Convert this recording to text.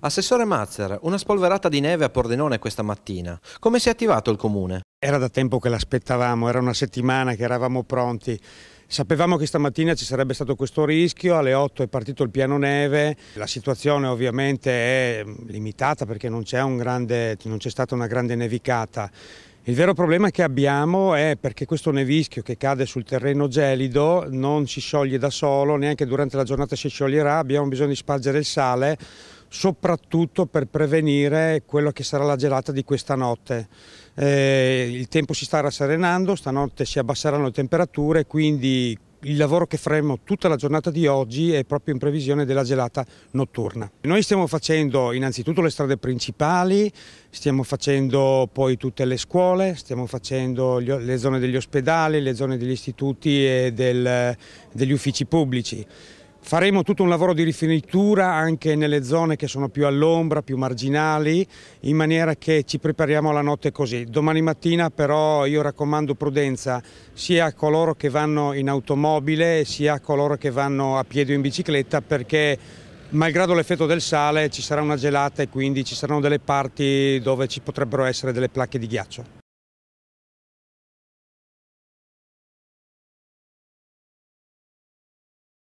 Assessore Mazzer, una spolverata di neve a Pordenone questa mattina. Come si è attivato il comune? Era da tempo che l'aspettavamo, era una settimana che eravamo pronti. Sapevamo che stamattina ci sarebbe stato questo rischio, alle 8 è partito il piano neve, la situazione ovviamente è mm, limitata perché non c'è un stata una grande nevicata. Il vero problema che abbiamo è perché questo nevischio che cade sul terreno gelido non si scioglie da solo, neanche durante la giornata si scioglierà, abbiamo bisogno di spargere il sale soprattutto per prevenire quello che sarà la gelata di questa notte. Eh, il tempo si sta rasserenando, stanotte si abbasseranno le temperature, quindi il lavoro che faremo tutta la giornata di oggi è proprio in previsione della gelata notturna. Noi stiamo facendo innanzitutto le strade principali, stiamo facendo poi tutte le scuole, stiamo facendo le zone degli ospedali, le zone degli istituti e del, degli uffici pubblici. Faremo tutto un lavoro di rifinitura anche nelle zone che sono più all'ombra, più marginali, in maniera che ci prepariamo la notte così. Domani mattina però io raccomando prudenza sia a coloro che vanno in automobile sia a coloro che vanno a piedi o in bicicletta perché malgrado l'effetto del sale ci sarà una gelata e quindi ci saranno delle parti dove ci potrebbero essere delle placche di ghiaccio.